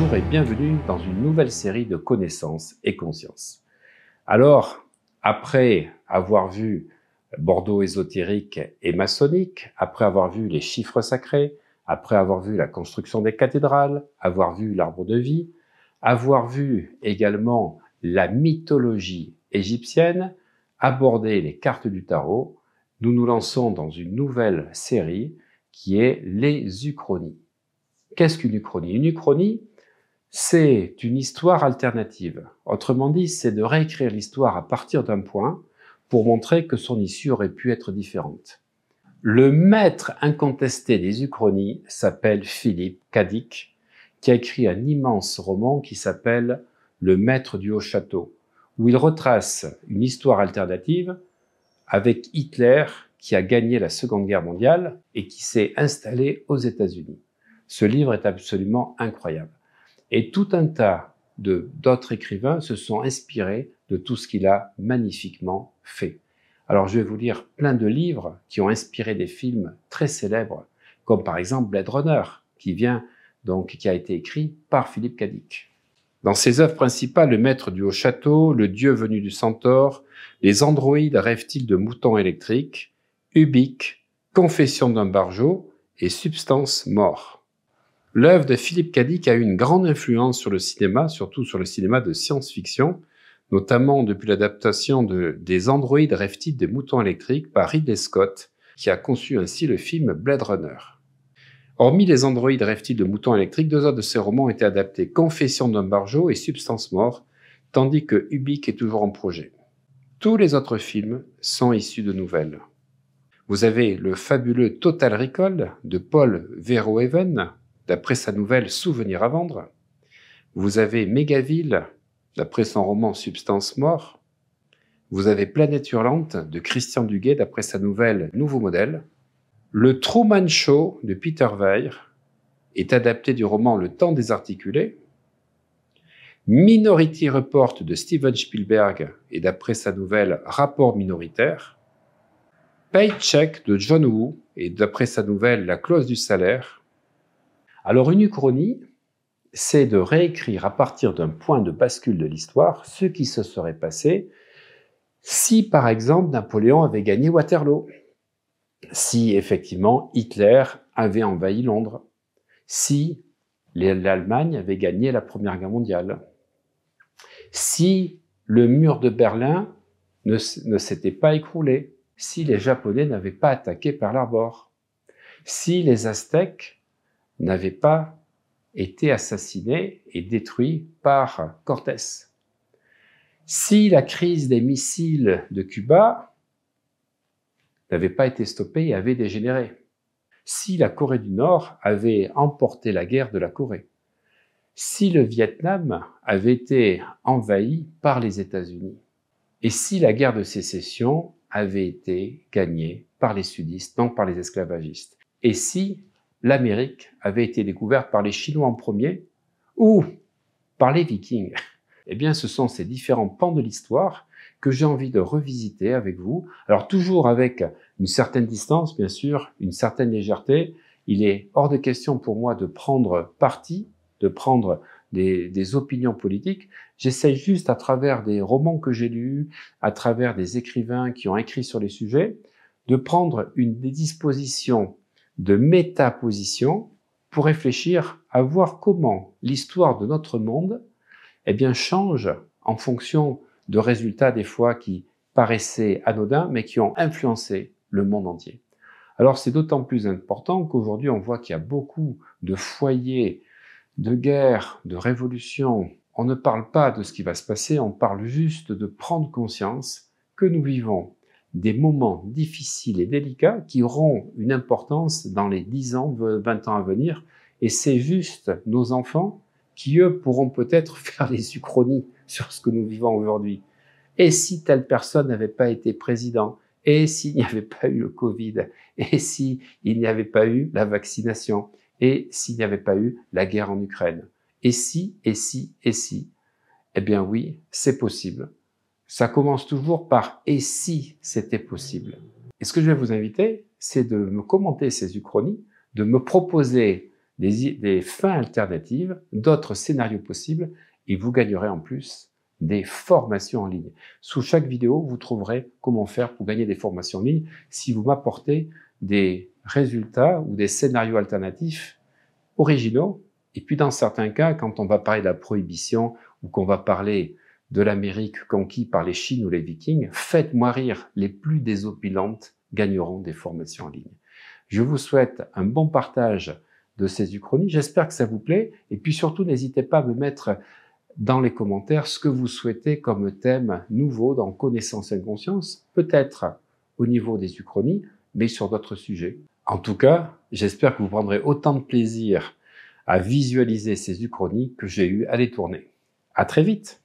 Bonjour et bienvenue dans une nouvelle série de connaissances et conscience. Alors, après avoir vu Bordeaux ésotérique et maçonnique, après avoir vu les chiffres sacrés, après avoir vu la construction des cathédrales, avoir vu l'arbre de vie, avoir vu également la mythologie égyptienne, aborder les cartes du tarot, nous nous lançons dans une nouvelle série qui est les uchronies. Qu'est-ce qu'une uchronie Une uchronie, c'est une histoire alternative. Autrement dit, c'est de réécrire l'histoire à partir d'un point pour montrer que son issue aurait pu être différente. Le maître incontesté des Uchronies s'appelle Philippe Cadic, qui a écrit un immense roman qui s'appelle Le maître du haut château, où il retrace une histoire alternative avec Hitler qui a gagné la Seconde Guerre mondiale et qui s'est installé aux États-Unis. Ce livre est absolument incroyable. Et tout un tas d'autres écrivains se sont inspirés de tout ce qu'il a magnifiquement fait. Alors je vais vous lire plein de livres qui ont inspiré des films très célèbres, comme par exemple Blade Runner, qui vient donc qui a été écrit par Philippe Cadic. Dans ses œuvres principales, Le Maître du Haut Château, Le Dieu venu du Centaure, Les androïdes rêvent-ils de moutons électriques, Ubique, Confession d'un barjot et Substance mort. L'œuvre de Philippe Cadic a eu une grande influence sur le cinéma, surtout sur le cinéma de science-fiction, notamment depuis l'adaptation des androïdes rêve des moutons électriques par Ridley Scott, qui a conçu ainsi le film Blade Runner. Hormis les androïdes rêve de moutons électriques, deux autres de ses romans ont été adaptés Confession d'un barjot et Substance mort, tandis que Ubik est toujours en projet. Tous les autres films sont issus de nouvelles. Vous avez le fabuleux Total Recall de Paul Verhoeven, d'après sa nouvelle Souvenir à vendre. Vous avez Mégaville, d'après son roman Substance mort. Vous avez Planète hurlante de Christian Duguay, d'après sa nouvelle Nouveau modèle. Le Truman Show de Peter Weir est adapté du roman Le temps désarticulé. Minority Report de Steven Spielberg et d'après sa nouvelle Rapport minoritaire. Paycheck de John Woo et d'après sa nouvelle La clause du salaire. Alors une uchronie, c'est de réécrire à partir d'un point de bascule de l'histoire ce qui se serait passé si, par exemple, Napoléon avait gagné Waterloo, si, effectivement, Hitler avait envahi Londres, si l'Allemagne avait gagné la Première Guerre mondiale, si le mur de Berlin ne, s'était pas écroulé, si les Japonais n'avaient pas attaqué Pearl Harbor, si les Aztèques n'avait pas été assassiné et détruit par Cortés. Si la crise des missiles de Cuba n'avait pas été stoppée et avait dégénéré, si la Corée du Nord avait emporté la guerre de la Corée, si le Vietnam avait été envahi par les États-Unis, et si la guerre de sécession avait été gagnée par les sudistes, donc par les esclavagistes, et si l'Amérique avait été découverte par les Chinois en premier ou par les Vikings. Eh bien, ce sont ces différents pans de l'histoire que j'ai envie de revisiter avec vous. Alors toujours avec une certaine distance, bien sûr, une certaine légèreté. Il est hors de question pour moi de prendre parti, de prendre des, opinions politiques. J'essaie juste à travers des romans que j'ai lus, à travers des écrivains qui ont écrit sur les sujets, de prendre une disposition de métaposition pour réfléchir à voir comment l'histoire de notre monde eh bien, change en fonction de résultats des fois qui paraissaient anodins mais qui ont influencé le monde entier. Alors c'est d'autant plus important qu'aujourd'hui on voit qu'il y a beaucoup de foyers de guerres, de révolutions. On ne parle pas de ce qui va se passer, on parle juste de prendre conscience que nous vivons des moments difficiles et délicats qui auront une importance dans les 10 ans, 20 ans à venir. Et c'est juste nos enfants qui, eux, pourront peut-être faire les uchronies sur ce que nous vivons aujourd'hui. Et si telle personne n'avait pas été président Et s'il n'y avait pas eu le Covid Et s'il n'y avait pas eu la vaccination Et s'il n'y avait pas eu la guerre en Ukraine Et si, et si, et si Eh bien oui, c'est possible ça commence toujours par et si c'était possible. Et ce que je vais vous inviter, c'est de me commenter ces uchronies, de me proposer des, fins alternatives, d'autres scénarios possibles, et vous gagnerez en plus des formations en ligne. Sous chaque vidéo, vous trouverez comment faire pour gagner des formations en ligne si vous m'apportez des résultats ou des scénarios alternatifs originaux. Et puis dans certains cas, quand on va parler de la prohibition ou qu'on va parler de l'Amérique conquis par les Chines ou les Vikings, faites-moi rire, les plus désopilantes gagneront des formations en ligne. Je vous souhaite un bon partage de ces uchronies, j'espère que ça vous plaît, et puis surtout n'hésitez pas à me mettre dans les commentaires ce que vous souhaitez comme thème nouveau dans Connaissance et Conscience, peut-être au niveau des uchronies, mais sur d'autres sujets. En tout cas, j'espère que vous prendrez autant de plaisir à visualiser ces uchronies que j'ai eu à les tourner. À très vite!